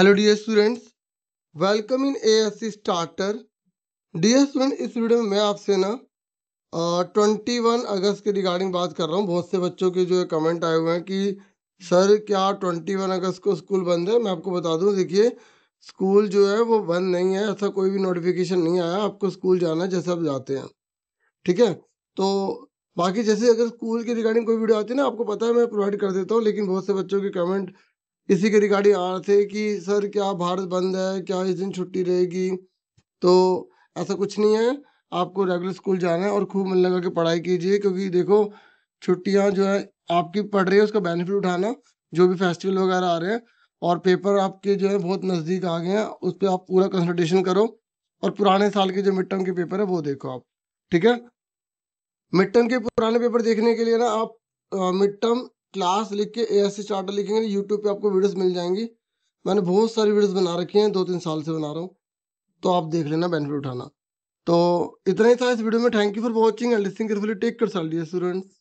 hello dear students welcome in asc starter dear student इस video में मैं आपसे ना ट्वेंटी वन अगस्त के रिगार्डिंग बात कर रहा हूँ बहुत से बच्चों के जो कमेंट आए हुए हैं कि सर क्या ट्वेंटी वन अगस्त को स्कूल बंद है मैं आपको बता दूँ देखिए स्कूल जो है वो बंद नहीं है ऐसा कोई भी नोटिफिकेशन नहीं आया आपको स्कूल जाना है जैसे आप जाते हैं ठीक है तो बाकी जैसे अगर स्कूल के रिगार्डिंग कोई वीडियो आती है ना आपको पता है मैं प्रोवाइड कर देता हूँ लेकिन बहुत से बच्चों के कमेंट इसी के रिगार्डिंग आ रहे थे कि सर क्या भारत बंद है क्या इस दिन छुट्टी रहेगी तो ऐसा कुछ नहीं है आपको रेगुलर स्कूल जाना है और खूब मन लगा के पढ़ाई कीजिए क्योंकि देखो छुट्टियाँ जो है आपकी पढ़ रही है उसका बेनिफिट उठाना जो भी फेस्टिवल वगैरह आ रहे हैं और पेपर आपके जो है बहुत नज़दीक आ गए हैं उस पर आप पूरा कंसल्टेशन करो और पुराने साल के जो मिड टर्म के पेपर है वो देखो आप ठीक है मिड टर्म के पुराने पेपर देखने के लिए ना आप मिड टर्म क्लास लिख के ए एस सी चार्टर लिखेंगे यूट्यूब तो पे आपको वीडियोस मिल जाएंगी मैंने बहुत सारी वीडियोस बना रखी हैं दो तीन साल से बना रहा हूँ तो आप देख लेना बेनिफिट उठाना तो इतना ही था इस वीडियो में thank you for watching and listening carefully take कर साल डियर स्टूडेंट्स